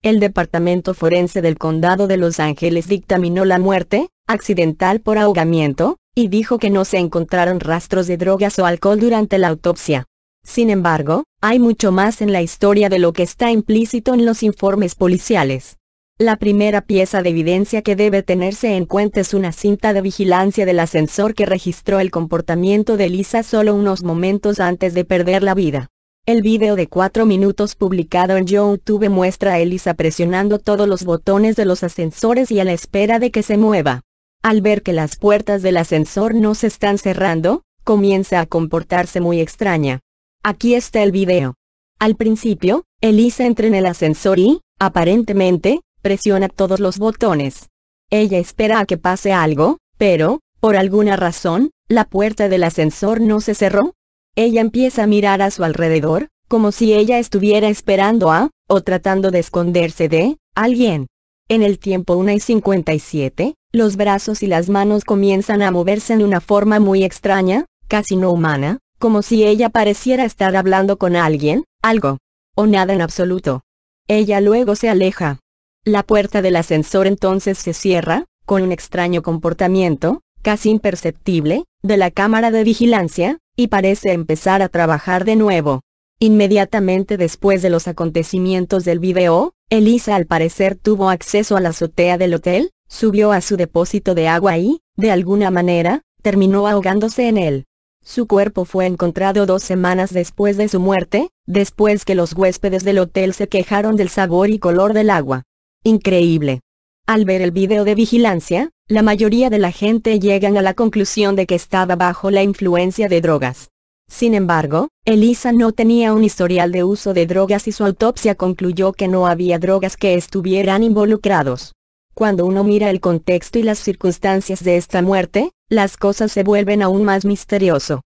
El Departamento Forense del Condado de Los Ángeles dictaminó la muerte, accidental por ahogamiento, y dijo que no se encontraron rastros de drogas o alcohol durante la autopsia. Sin embargo, hay mucho más en la historia de lo que está implícito en los informes policiales. La primera pieza de evidencia que debe tenerse en cuenta es una cinta de vigilancia del ascensor que registró el comportamiento de Lisa solo unos momentos antes de perder la vida. El video de 4 minutos publicado en YouTube muestra a Elisa presionando todos los botones de los ascensores y a la espera de que se mueva. Al ver que las puertas del ascensor no se están cerrando, comienza a comportarse muy extraña. Aquí está el video. Al principio, Elisa entra en el ascensor y, aparentemente, presiona todos los botones. Ella espera a que pase algo, pero, por alguna razón, la puerta del ascensor no se cerró, ella empieza a mirar a su alrededor, como si ella estuviera esperando a, o tratando de esconderse de, alguien. En el tiempo 1 y 57, los brazos y las manos comienzan a moverse en una forma muy extraña, casi no humana, como si ella pareciera estar hablando con alguien, algo, o nada en absoluto. Ella luego se aleja. La puerta del ascensor entonces se cierra, con un extraño comportamiento, casi imperceptible, de la cámara de vigilancia, y parece empezar a trabajar de nuevo. Inmediatamente después de los acontecimientos del video, Elisa al parecer tuvo acceso a la azotea del hotel, subió a su depósito de agua y, de alguna manera, terminó ahogándose en él. Su cuerpo fue encontrado dos semanas después de su muerte, después que los huéspedes del hotel se quejaron del sabor y color del agua. Increíble. Al ver el video de vigilancia, la mayoría de la gente llegan a la conclusión de que estaba bajo la influencia de drogas. Sin embargo, Elisa no tenía un historial de uso de drogas y su autopsia concluyó que no había drogas que estuvieran involucrados. Cuando uno mira el contexto y las circunstancias de esta muerte, las cosas se vuelven aún más misterioso.